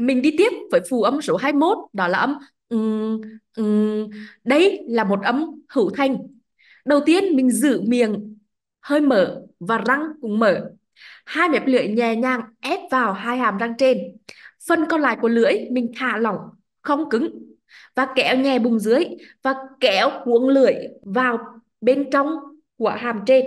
mình đi tiếp với phù âm số 21 đó là âm um, um. đây là một âm hữu thanh đầu tiên mình giữ miệng hơi mở và răng cũng mở hai mép lưỡi nhẹ nhàng ép vào hai hàm răng trên phần còn lại của lưỡi mình thả lỏng không cứng và kéo nhẹ bụng dưới và kéo cuống lưỡi vào bên trong của hàm trên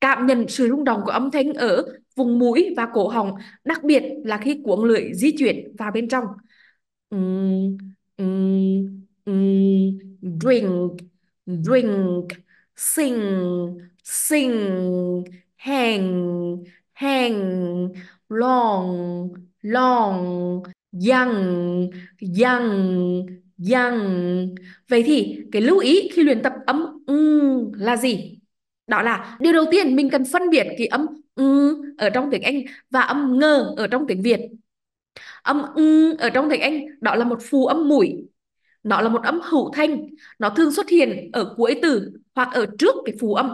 cảm nhận sự rung động của âm thanh ở vùng mũi và cổ họng, đặc biệt là khi cuống lưỡi di chuyển vào bên trong. Mm, mm, mm, drink, drink, sing, sing, hang, hang, long, long, young, young, young. Vậy thì cái lưu ý khi luyện tập âm ừ là gì? đó là điều đầu tiên mình cần phân biệt cái âm ừ ở trong tiếng Anh và âm ngờ ở trong tiếng Việt âm ừ ở trong tiếng Anh đó là một phù âm mũi nó là một âm hữu thanh nó thường xuất hiện ở cuối từ hoặc ở trước cái phù âm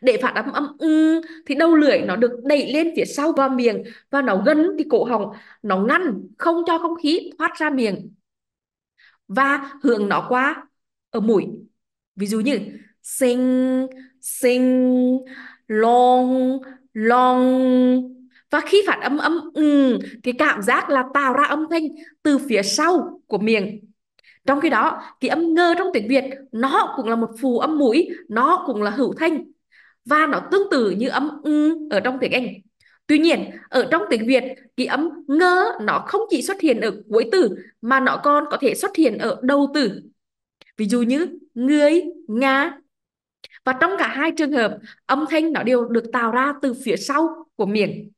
để phát âm âm ừ thì đầu lưỡi nó được đẩy lên phía sau vào miệng và nó gần thì cổ họng nó ngăn không cho không khí thoát ra miệng và hướng nó qua ở mũi ví dụ như sing sing long long và khi phát âm âm ừ, cái cảm giác là tạo ra âm thanh từ phía sau của miệng trong khi đó cái âm ngơ trong tiếng việt nó cũng là một phù âm mũi nó cũng là hữu thanh và nó tương tự như âm ư ừ ở trong tiếng anh tuy nhiên ở trong tiếng việt cái âm ngơ nó không chỉ xuất hiện ở cuối từ mà nó còn có thể xuất hiện ở đầu từ ví dụ như người nga và trong cả hai trường hợp âm thanh nó đều được tạo ra từ phía sau của miệng